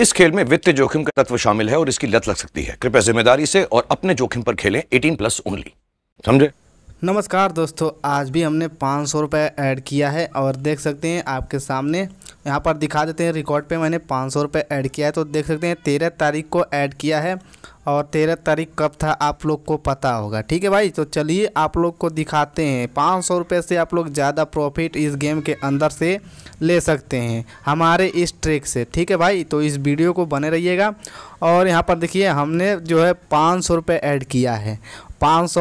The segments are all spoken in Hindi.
इस खेल में वित्तीय जोखिम का तत्व शामिल है और इसकी लत लग सकती है कृपया जिम्मेदारी से और अपने जोखिम पर खेलें 18 प्लस ओनली समझे नमस्कार दोस्तों आज भी हमने पाँच सौ रुपये ऐड किया है और देख सकते हैं आपके सामने यहाँ पर दिखा देते हैं रिकॉर्ड पे मैंने पाँच सौ रुपये ऐड किया है तो देख सकते हैं तेरह तारीख को ऐड किया है और तेरह तारीख कब था आप लोग को पता होगा ठीक है भाई तो चलिए आप लोग को दिखाते हैं पाँच सौ रुपये से आप लोग ज़्यादा प्रॉफिट इस गेम के अंदर से ले सकते हैं हमारे इस ट्रिक से ठीक है भाई तो इस वीडियो को बने रहिएगा और यहाँ पर देखिए हमने जो है पाँच सौ रुपये ऐड किया है पाँच सौ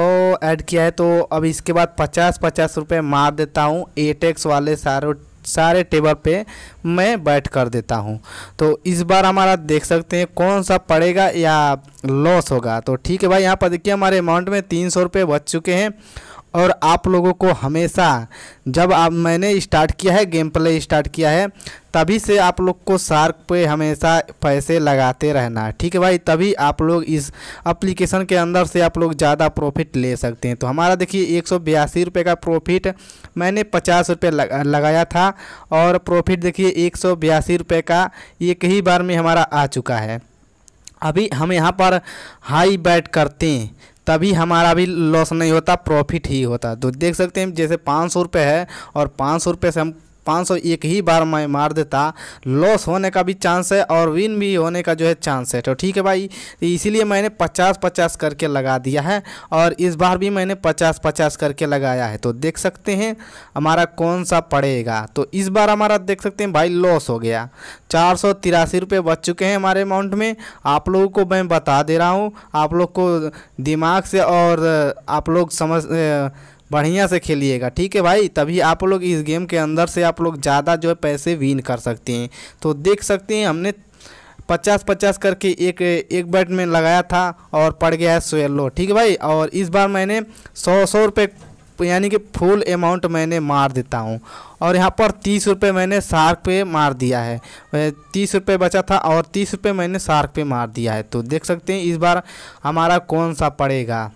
ऐड किया है तो अब इसके बाद पचास पचास रुपये मार देता हूँ एटेक्स वाले सारे सारे टेबल पे मैं बैठ कर देता हूँ तो इस बार हमारा देख सकते हैं कौन सा पड़ेगा या लॉस होगा तो ठीक है भाई यहाँ पर देखिए हमारे अमाउंट में तीन सौ रुपये बच चुके हैं और आप लोगों को हमेशा जब आप मैंने स्टार्ट किया है गेम प्ले स्टार्ट किया है तभी से आप लोग को शार्क पे हमेशा पैसे लगाते रहना ठीक है भाई तभी आप लोग इस एप्लीकेशन के अंदर से आप लोग ज़्यादा प्रॉफिट ले सकते हैं तो हमारा देखिए एक सौ बयासी रुपये का प्रॉफिट मैंने पचास रुपये लगाया था और प्रॉफिट देखिए एक सौ बयासी रुपये का एक ही बार में हमारा आ चुका है अभी हम यहाँ पर हाई बैट करते हैं तभी हमारा भी लॉस नहीं होता प्रॉफिट ही होता तो देख सकते हैं जैसे पाँच सौ रुपये है और पाँच सौ रुपये से हम 501 ही बार मैं मार देता लॉस होने का भी चांस है और विन भी होने का जो है चांस है तो ठीक है भाई तो इसीलिए मैंने पचास पचास करके लगा दिया है और इस बार भी मैंने पचास पचास करके लगाया है तो देख सकते हैं हमारा कौन सा पड़ेगा तो इस बार हमारा देख सकते हैं भाई लॉस हो गया चार सौ तिरासी रुपये बच चुके हैं हमारे अमाउंट में आप लोगों को मैं बता दे रहा हूँ आप लोग को दिमाग से और आप लोग समझ बढ़िया से खेलिएगा ठीक है भाई तभी आप लोग इस गेम के अंदर से आप लोग ज़्यादा जो है पैसे विन कर सकते हैं तो देख सकते हैं हमने पचास पचास करके एक एक बैट में लगाया था और पड़ गया है सोलो ठीक है भाई और इस बार मैंने सौ सौ रुपये यानी कि फुल अमाउंट मैंने मार देता हूँ और यहाँ पर तीस रुपये मैंने शार्क पे मार दिया है तीस रुपये बचा था और तीस रुपये मैंने शार्क पे मार दिया है तो देख सकते हैं इस बार हमारा कौन सा पड़ेगा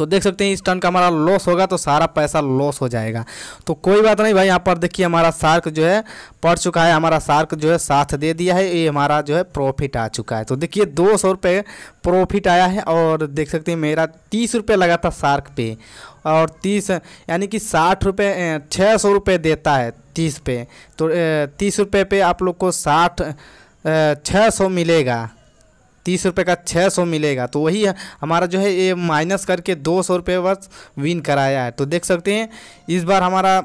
तो देख सकते हैं इस टर्न का हमारा लॉस होगा तो सारा पैसा लॉस हो जाएगा तो कोई बात नहीं भाई यहाँ पर देखिए हमारा सार्क जो है पड़ चुका है हमारा सार्क जो है साथ दे दिया है ये हमारा जो है प्रॉफिट आ चुका है तो देखिए दो सौ रुपये प्रॉफिट आया है और देख सकते हैं मेरा तीस रुपये लगा था शार्क पे और तीस यानी कि साठ रुपये छः सौ रुपये देता है तीस पे तो तीस रुपये पे आप लोग को साठ छः सौ मिलेगा तीस रुपये का छः सौ मिलेगा तो वही हमारा जो है ये माइनस करके दो सौ रुपये बस विन कराया है तो देख सकते हैं इस बार हमारा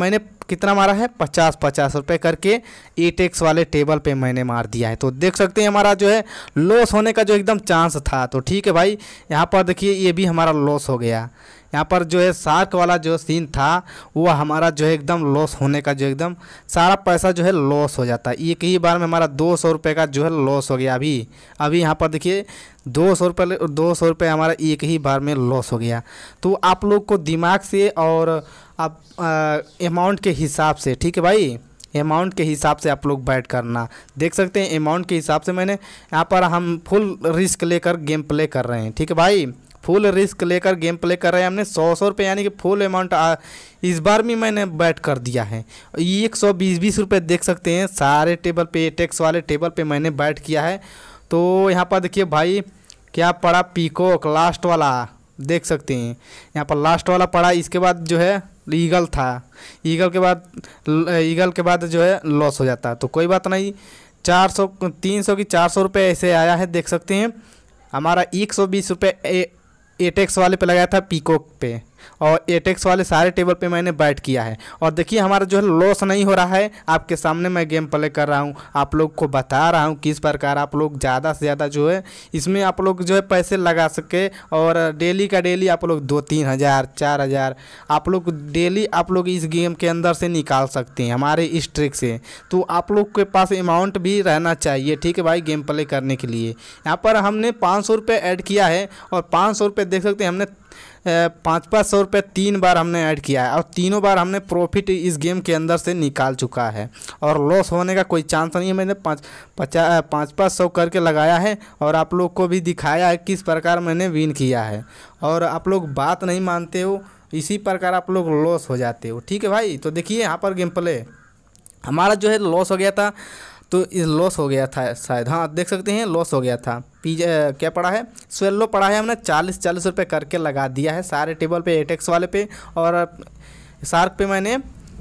मैंने कितना मारा है पचास पचास रुपये करके ए टेक्स वाले टेबल पे मैंने मार दिया है तो देख सकते हैं हमारा जो है लॉस होने का जो एकदम चांस था तो ठीक है भाई यहाँ पर देखिए ये भी हमारा लॉस हो गया यहाँ पर जो है शार्क वाला जो सीन था वो हमारा जो है एकदम लॉस होने का जो एकदम सारा पैसा जो है लॉस हो जाता है एक ही बार में हमारा दो सौ रुपये का जो है लॉस हो गया अभी अभी यहाँ पर देखिए दो सौ रुपये दो सौ रुपये हमारा एक ही बार में लॉस हो गया तो आप लोग को दिमाग से और आप अमाउंट के हिसाब से ठीक है भाई अमाउंट के हिसाब से आप लोग बैट करना देख सकते हैं अमाउंट के हिसाब से मैंने यहाँ पर हम फुल रिस्क लेकर गेम प्ले कर रहे हैं ठीक है भाई फुल रिस्क लेकर गेम प्ले कर रहे हैं हमने सौ सौ रुपये यानी कि फुल अमाउंट इस बार भी मैंने बैट कर दिया है एक सौ बीस बीस रुपये देख सकते हैं सारे टेबल पे टैक्स वाले टेबल पे मैंने बैट किया है तो यहाँ पर देखिए भाई क्या पड़ा पीकॉक लास्ट वाला देख सकते हैं यहाँ पर लास्ट वाला पड़ा इसके बाद जो है ईगल था ईगल के बाद ईगल के बाद जो है लॉस हो जाता है तो कोई बात नहीं चार सौ तीन सौ की चार सौ रुपये ऐसे आया है देख सकते हैं हमारा एक सौ बीस रुपये एटेक्स वाले पे लगाया था पीकॉक पे और एटेक्स वाले सारे टेबल पे मैंने बैट किया है और देखिए हमारा जो है लॉस नहीं हो रहा है आपके सामने मैं गेम प्ले कर रहा हूँ आप लोग को बता रहा हूँ किस प्रकार आप लोग ज़्यादा से ज़्यादा जो है इसमें आप लोग जो है पैसे लगा सके और डेली का डेली आप लोग दो तीन हज़ार चार हज़ार आप लोग डेली आप लोग इस गेम के अंदर से निकाल सकते हैं हमारे इस ट्रिक से तो आप लोग के पास अमाउंट भी रहना चाहिए ठीक है भाई गेम प्ले करने के लिए यहाँ पर हमने पाँच सौ रुपये ऐड किया है और पाँच सौ रुपये देख सकते हैं हमने पाँच पाँच सौ रुपये तीन बार हमने ऐड किया है और तीनों बार हमने प्रॉफिट इस गेम के अंदर से निकाल चुका है और लॉस होने का कोई चांस नहीं है मैंने पाँच पचास पाँच पाँच सौ करके लगाया है और आप लोग को भी दिखाया है किस प्रकार मैंने विन किया है और आप लोग बात नहीं मानते हो इसी प्रकार आप लोग लॉस हो जाते हो ठीक है भाई तो देखिए यहाँ पर गेम प्ले हमारा जो है लॉस हो गया था तो इस लॉस हो गया था शायद हाँ देख सकते हैं लॉस हो गया था पी क्या पड़ा है स्वेल्लो पड़ा है हमने चालीस चालीस रुपये करके लगा दिया है सारे टेबल पे एटेक्स वाले पे और शार्क पे मैंने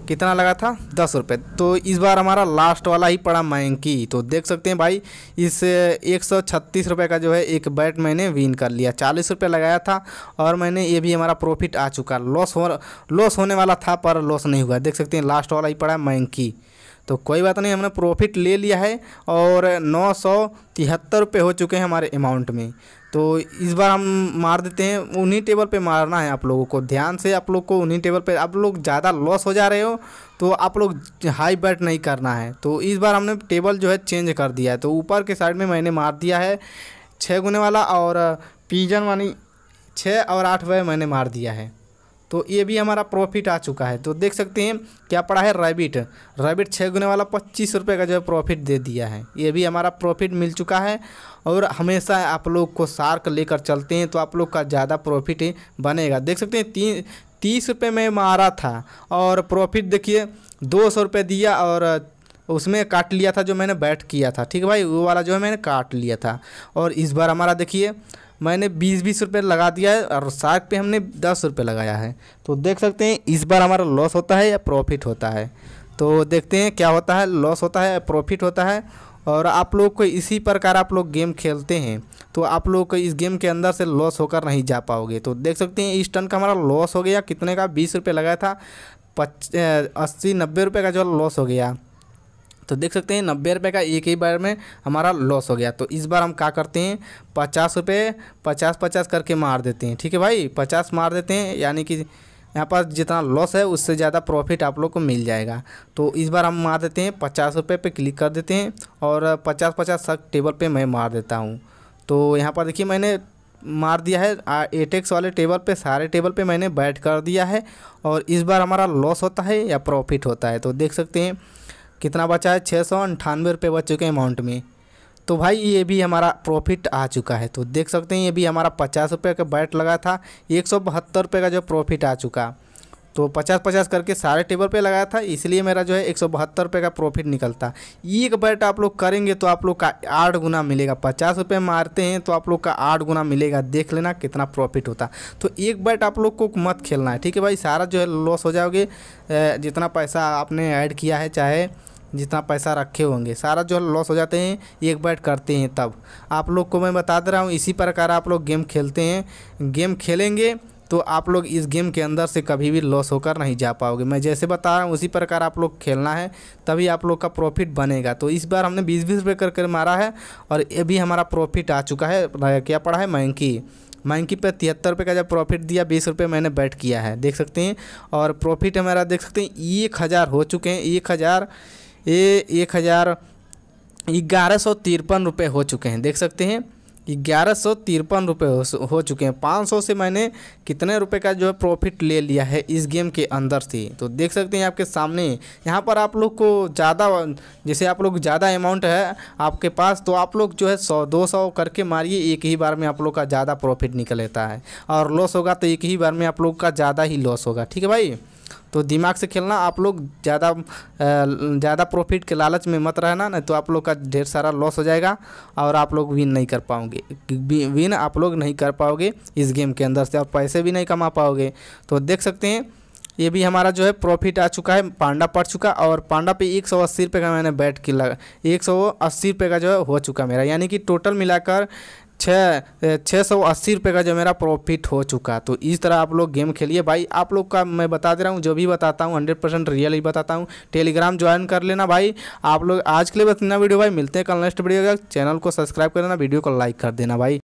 कितना लगा था दस रुपये तो इस बार हमारा लास्ट वाला ही पड़ा मैंकी तो देख सकते हैं भाई इस एक सौ छत्तीस रुपये का जो है एक बैट मैंने विन कर लिया चालीस रुपये लगाया था और मैंने ये भी हमारा प्रॉफिट आ चुका लॉस हो लॉस होने वाला था पर लॉस नहीं हुआ देख सकते हैं लास्ट वाला ही पड़ा मैंकी तो कोई बात नहीं हमने प्रॉफिट ले लिया है और नौ सौ तिहत्तर रुपये हो चुके हैं हमारे अमाउंट में तो इस बार हम मार देते हैं उन्हीं टेबल पे मारना है आप लोगों को ध्यान से आप लोग को उन्हीं टेबल पे आप लोग ज़्यादा लॉस हो जा रहे हो तो आप लोग हाई बैट नहीं करना है तो इस बार हमने टेबल जो है चेंज कर दिया है तो ऊपर के साइड में मैंने मार दिया है छः गुने वाला और पीजन वानी छः और आठ वे मैंने मार दिया है तो ये भी हमारा प्रॉफिट आ चुका है तो देख सकते हैं क्या पड़ा है रैबिट रैबिट छः गुने वाला पच्चीस रुपये का जो है प्रॉफिट दे दिया है ये भी हमारा प्रॉफिट मिल चुका है और हमेशा आप लोग को सार्क लेकर चलते हैं तो आप लोग का ज़्यादा प्रॉफिट बनेगा देख सकते हैं तीन तीस रुपये में मारा था और प्रॉफिट देखिए दो सौ रुपये दिया और उसमें काट लिया था जो मैंने बैट किया था ठीक है भाई वो वाला जो है मैंने काट लिया था और इस बार हमारा देखिए मैंने बीस बीस रुपये लगा दिया है और शार्क पे हमने दस रुपये लगाया है तो देख सकते हैं इस बार हमारा लॉस होता है या प्रॉफिट होता है तो देखते हैं क्या होता है लॉस होता है या प्रॉफिट होता है और आप लोग को इसी प्रकार आप लोग गेम खेलते हैं तो आप लोग को इस गेम के अंदर से लॉस होकर नहीं जा पाओगे तो देख सकते हैं इस टन का हमारा लॉस हो गया कितने का बीस रुपये लगाया था पच अस्सी नब्बे रुपये का जो लॉस हो गया तो देख सकते हैं नब्बे रुपये का एक ही बार में हमारा लॉस हो गया तो इस बार हम क्या करते हैं पचास रुपये पचास पचास करके मार देते हैं ठीक है भाई पचास मार देते हैं यानी कि यहाँ पर जितना लॉस है उससे ज़्यादा प्रॉफिट आप लोग को मिल जाएगा तो इस बार हम मार देते हैं पचास रुपये पर क्लिक कर देते हैं और पचास पचास तक टेबल पे मैं मार देता हूँ तो यहाँ पर देखिए मैंने मार दिया है एटेक्स वाले टेबल पे सारे टेबल पे मैंने बैट कर दिया है और इस बार हमारा लॉस होता है या प्रॉफिट होता है तो देख सकते हैं कितना बचा है छः सौ अंठानवे रुपये बच चुके हैं अमाउंट में तो भाई ये भी हमारा प्रॉफिट आ चुका है तो देख सकते हैं ये भी हमारा पचास रुपये का बैट लगा था एक सौ बहत्तर रुपये का जो प्रॉफिट आ चुका तो पचास पचास करके सारे टेबल पे लगाया था इसलिए मेरा जो है एक सौ बहत्तर रुपये का प्रॉफिट निकलता एक बैट आप लोग करेंगे तो आप लोग का आठ गुना मिलेगा पचास रुपये मारते हैं तो आप लोग का आठ गुना मिलेगा देख लेना कितना प्रॉफिट होता तो एक बैट आप लोग को मत खेलना है ठीक है भाई सारा जो है लॉस हो जाओगे जितना पैसा आपने ऐड किया है चाहे जितना पैसा रखे होंगे सारा जो लॉस हो जाते हैं एक बैट करते हैं तब आप लोग को मैं बता दे रहा हूँ इसी प्रकार आप लोग गेम खेलते हैं गेम खेलेंगे तो आप लोग इस गेम के अंदर से कभी भी लॉस होकर नहीं जा पाओगे मैं जैसे बता रहा हूँ उसी प्रकार आप लोग खेलना है तभी आप लोग का प्रॉफिट बनेगा तो इस बार हमने बीस बीस रुपये करके मारा है और ये भी हमारा प्रॉफिट आ चुका है क्या पड़ा है मैंकी मैंकी पे तिहत्तर रुपये का जब प्रॉफिट दिया बीस रुपये मैंने बैट किया है देख सकते हैं और प्रॉफिट हमारा देख सकते हैं एक हज़ार हो चुके हैं एक हज़ार ये एक हज़ार ग्यारह सौ तिरपन रुपये हो चुके हैं देख सकते हैं ग्यारह सौ तिरपन रुपये हो, हो चुके हैं पाँच सौ से मैंने कितने रुपए का जो है प्रॉफिट ले लिया है इस गेम के अंदर से तो देख सकते हैं आपके सामने यहाँ पर आप लोग को ज़्यादा जैसे आप लोग ज़्यादा अमाउंट है आपके पास तो आप लोग जो है सौ दो सौ करके मारिए एक ही बार में आप लोग का ज़्यादा प्रॉफिट निकलता है और लॉस होगा तो एक ही बार में आप लोग का ज़्यादा ही लॉस होगा ठीक है भाई तो दिमाग से खेलना आप लोग ज़्यादा ज़्यादा प्रॉफिट के लालच में मत रहना नहीं तो आप लोग का ढेर सारा लॉस हो जाएगा और आप लोग विन नहीं कर पाओगे विन आप लोग नहीं कर पाओगे इस गेम के अंदर से और पैसे भी नहीं कमा पाओगे तो देख सकते हैं ये भी हमारा जो है प्रॉफिट आ चुका है पांडा पड़ चुका और पांडा पे एक सौ अस्सी रुपये का मैंने बैट किया लगा एक सौ अस्सी रुपये का जो है हो चुका मेरा यानी कि टोटल मिलाकर छः छः सौ अस्सी रुपये का जो मेरा प्रॉफिट हो चुका तो इस तरह आप लोग गेम खेलिए भाई आप लोग का मैं बता दे रहा हूँ जो भी बताता हूँ हंड्रेड परसेंट रियल ही बताता हूँ टेलीग्राम ज्वाइन कर लेना भाई आप लोग आज के लिए बस इतना वीडियो भाई मिलते हैं कल नेक्स्ट वीडियो का चैनल को सब्सक्राइब कर लेना वीडियो को लाइक कर देना भाई